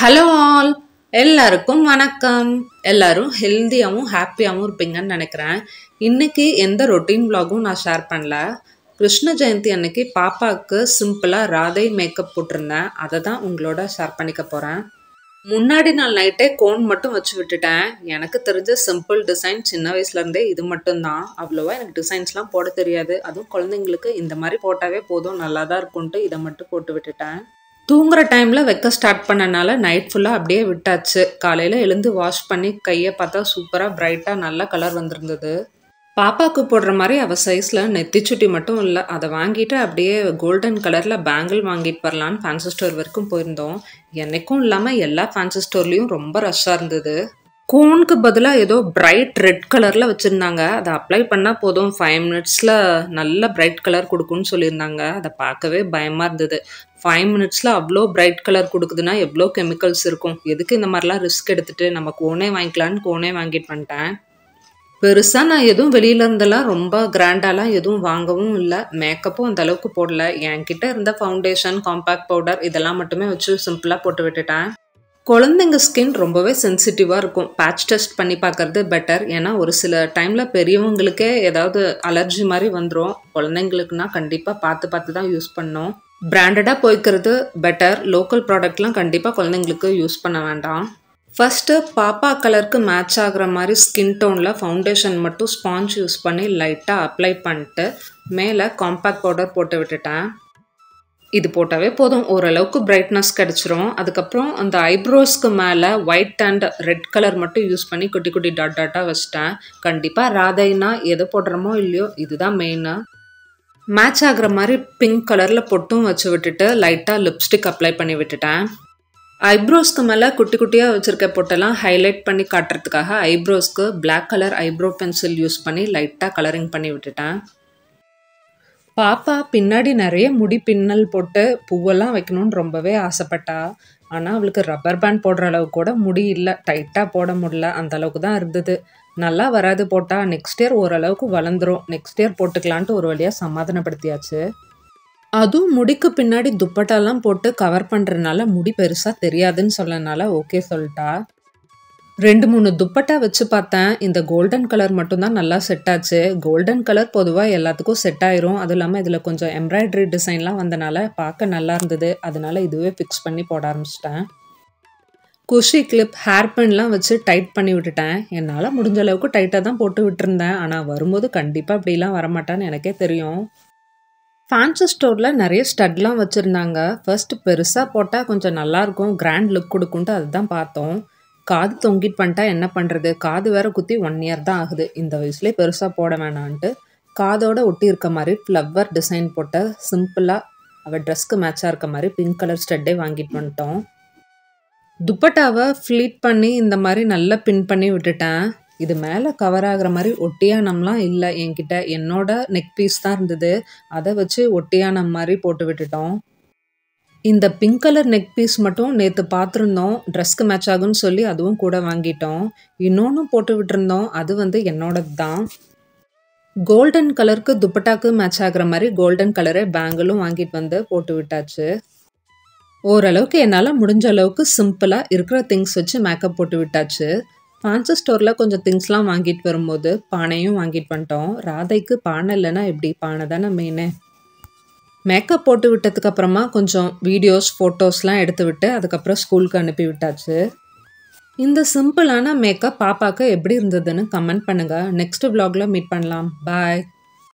hello all எல்லாருக்கும் வணக்கம் எல்லாரும் ஹெல்த்தியாகவும் ஹாப்பியாகவும் இருப்பீங்கன்னு நினைக்கிறேன் இன்றைக்கி எந்த ரொட்டீன் வ்ளாகும் நான் ஷேர் பண்ணல கிருஷ்ண ஜெயந்தி அன்னைக்கு பாப்பாவுக்கு சிம்பிளாக ராதை மேக்கப் போட்டிருந்தேன் அதை தான் உங்களோட ஷேர் பண்ணிக்க போகிறேன் முன்னாடி நாள் நைட்டே கோன் மட்டும் வச்சு விட்டுட்டேன் எனக்கு தெரிஞ்ச சிம்பிள் டிசைன் சின்ன வயசுலேருந்தே இது மட்டும்தான் அவ்வளோவா எனக்கு டிசைன்ஸ்லாம் போட தெரியாது அதுவும் குழந்தைங்களுக்கு இந்த மாதிரி போட்டாவே போதும் நல்லா தான் இருக்கும்ன்ட்டு இதை மட்டும் போட்டு விட்டுட்டேன் தூங்குற டைமில் வைக்க ஸ்டார்ட் பண்ணனால நைட் ஃபுல்லாக அப்படியே விட்டாச்சு காலையில் எழுந்து வாஷ் பண்ணி கையை பார்த்தா சூப்பராக பிரைட்டாக நல்ல கலர் வந்திருந்தது பாப்பாவுக்கு போடுற மாதிரி அவள் சைஸில் நெத்தி சுட்டி மட்டும் இல்லை அதை வாங்கிட்டு அப்படியே கோல்டன் கலரில் பேங்கிள் வாங்கிட்டு வரலான்னு ஃபேன்சி ஸ்டோர் வரைக்கும் போயிருந்தோம் என்றைக்கும் இல்லாமல் எல்லா ஃபேன்சி ஸ்டோர்லேயும் ரொம்ப ரஷ்ஷாக இருந்தது கோனுக்கு பதிலாக ஏதோ பிரைட் ரெட் கலரில் வச்சுருந்தாங்க அதை அப்ளை பண்ணால் போதும் ஃபைவ் மினிட்ஸில் நல்ல பிரைட் கலர் கொடுக்குன்னு சொல்லியிருந்தாங்க அதை பார்க்கவே பயமாக இருந்தது ஃபைவ் மினிட்ஸில் அவ்வளோ பிரைட் கலர் கொடுக்குதுன்னா எவ்வளோ கெமிக்கல்ஸ் இருக்கும் எதுக்கு இந்த மாதிரிலாம் ரிஸ்க் எடுத்துகிட்டு நம்ம கோனே வாங்கிக்கலான்னு கோனே வாங்கிட்டு வந்துட்டேன் பெருசாக நான் எதுவும் வெளியிலேருந்தெல்லாம் ரொம்ப கிராண்டாலாம் எதுவும் வாங்கவும் இல்லை மேக்கப்பும் அந்த அளவுக்கு போடல என்கிட்ட இருந்த ஃபவுண்டேஷன் காம்பேக்ட் பவுடர் இதெல்லாம் மட்டுமே வச்சு சிம்பிளாக போட்டு விட்டுட்டேன் குழந்தைங்க ஸ்கின் ரொம்பவே சென்சிட்டிவாக இருக்கும் பேட்ச் டெஸ்ட் பண்ணி பார்க்குறது பெட்டர் ஏன்னா ஒரு சில டைமில் பெரியவங்களுக்கே ஏதாவது அலர்ஜி மாதிரி வந்துடும் குழந்தைங்களுக்குனா கண்டிப்பாக பார்த்து பார்த்து தான் யூஸ் பண்ணோம் பிராண்டடாக போய்க்கிறது பெட்டர் லோக்கல் ப்ராடக்ட்லாம் கண்டிப்பாக குழந்தைங்களுக்கு யூஸ் பண்ண வேண்டாம் ஃபஸ்ட்டு பாப்பா கலருக்கு மேட்ச் ஆகிற மாதிரி ஸ்கின் டோனில் ஃபவுண்டேஷன் மட்டும் ஸ்பாஞ்ச் யூஸ் பண்ணி லைட்டாக அப்ளை பண்ணிட்டு மேலே காம்பேக்ட் பவுடர் போட்டு விட்டுட்டேன் இது போட்டாவே போதும் ஓரளவுக்கு பிரைட்னஸ் கிடச்சிரும் அதுக்கப்புறம் அந்த ஐப்ரோஸ்க்கு மேலே ஒயிட் அண்ட் ரெட் கலர் மட்டும் யூஸ் பண்ணி குட்டி குட்டி டாட் டாட்டாக வச்சிட்டேன் கண்டிப்பாக ராதைனா எது போடுறோமோ இல்லையோ இதுதான் மெயினாக மேட்ச் ஆகிற மாதிரி பிங்க் கலரில் பொட்டும் வச்சு விட்டுட்டு லைட்டாக லிப்ஸ்டிக் அப்ளை பண்ணி விட்டுட்டேன் ஐப்ரோஸ்க்கு மேலே குட்டி குட்டியாக வச்சுருக்க பொட்டெல்லாம் ஹைலைட் பண்ணி காட்டுறதுக்காக ஐப்ரோஸ்க்கு black colour eyebrow pencil use பண்ணி லைட்டாக கலரிங் பண்ணி விட்டுட்டேன் பாப்பா பின்னாடி நிறைய முடி பின்னல் போட்டு பூவெல்லாம் வைக்கணும்னு ரொம்பவே ஆசைப்பட்டா ஆனால் அவளுக்கு ரப்பர் பேண்ட் போடுற அளவுக்கு கூட முடி இல்லை டைட்டாக போட முடியல அந்த அளவுக்கு தான் இருந்தது நல்லா வராது போட்டால் நெக்ஸ்ட் இயர் ஓரளவுக்கு வளர்ந்துரும் நெக்ஸ்ட் இயர் போட்டுக்கலான்ட்டு ஒரு வழியாக சமாதானப்படுத்தியாச்சு அதுவும் முடிக்கு பின்னாடி துப்பட்டாலாம் போட்டு கவர் பண்ணுறதுனால முடி பெருசாக தெரியாதுன்னு சொல்லனால ஓகே சொல்லிட்டா ரெண்டு மூணு துப்பட்டா வச்சு பார்த்தேன் இந்த கோல்டன் கலர் மட்டும்தான் நல்லா செட் ஆச்சு கோல்டன் கலர் பொதுவாக எல்லாத்துக்கும் செட் ஆயிரும் அதுவும் இல்லாமல் இதில் கொஞ்சம் எம்ப்ராய்டரி டிசைன்லாம் வந்தனால பார்க்க நல்லா இருந்தது அதனால இதுவே ஃபிக்ஸ் பண்ணி போட ஆரம்பிச்சிட்டேன் குஷி கிளிப் ஹேர்பின்லாம் வச்சு டைட் பண்ணி விட்டுட்டேன் என்னால் முடிஞ்ச அளவுக்கு டைட்டாக தான் போட்டு விட்டுருந்தேன் ஆனால் வரும்போது கண்டிப்பாக அப்படிலாம் வரமாட்டான்னு எனக்கே தெரியும் ஃபேன்சி ஸ்டோரில் நிறைய ஸ்டட்லாம் வச்சுருந்தாங்க ஃபர்ஸ்ட் பெருசாக போட்டால் கொஞ்சம் நல்லாயிருக்கும் கிராண்ட் லுக் கொடுக்குன்ட்டு அதுதான் பார்த்தோம் காது தொங்கிட்டு பண்ணிட்டா என்ன பண்ணுறது காது வேற குத்தி ஒன் இயர் தான் ஆகுது இந்த வயசுலேயே பெருசாக போட வேணான்ட்டு காதோட ஒட்டி இருக்க மாதிரி ஃப்ளவர் டிசைன் போட்ட சிம்பிளாக அவள் ட்ரெஸ்க்கு மேட்சாக இருக்க மாதிரி பிங்க் கலர் ஸ்டட்டே வாங்கிட்டு வந்துட்டோம் துப்பட்டாவை ஃப்ளீட் பண்ணி இந்த மாதிரி நல்லா பின் பண்ணி விட்டுட்டேன் இது மேலே கவர் ஆகிற மாதிரி ஒட்டியானம்லாம் இல்லை என்கிட்ட என்னோட நெக் பீஸ் தான் இருந்தது அதை வச்சு ஒட்டியானம் மாதிரி போட்டு விட்டுட்டோம் இந்த பிங்க் கலர் நெக் பீஸ் மட்டும் நேற்று பார்த்துருந்தோம் ட்ரெஸ்க்கு மேட்ச் ஆகும்னு சொல்லி அதுவும் கூட வாங்கிட்டோம் இன்னொன்றும் போட்டு விட்டுருந்தோம் அது வந்து என்னோடது தான் கோல்டன் கலருக்கு துப்பட்டாக்கு மேட்ச் ஆகிற மாதிரி கோல்டன் கலரே பேங்கிளும் வாங்கிட்டு வந்து போட்டு விட்டாச்சு ஓரளவுக்கு என்னால் முடிஞ்ச அளவுக்கு சிம்பிளாக இருக்கிற திங்ஸ் வச்சு மேக்கப் போட்டு விட்டாச்சு ஃபேன்சி ஸ்டோரில் கொஞ்சம் திங்ஸ்லாம் வாங்கிட்டு வரும்போது பானையும் வாங்கிட்டு வந்துட்டோம் ராதைக்கு பானை இல்லைன்னா எப்படி பானை தானே மெயினு மேக்கப் போட்டு விட்டதுக்கப்புறமா கொஞ்சம் வீடியோஸ் ஃபோட்டோஸ்லாம் எடுத்து விட்டு அதுக்கப்புறம் ஸ்கூலுக்கு அனுப்பி விட்டாச்சு இந்த சிம்பிளான மேக்கப் பாப்பாவுக்கு எப்படி இருந்ததுன்னு கமெண்ட் பண்ணுங்கள் நெக்ஸ்ட் விலாகில் மீட் பண்ணலாம் பாய்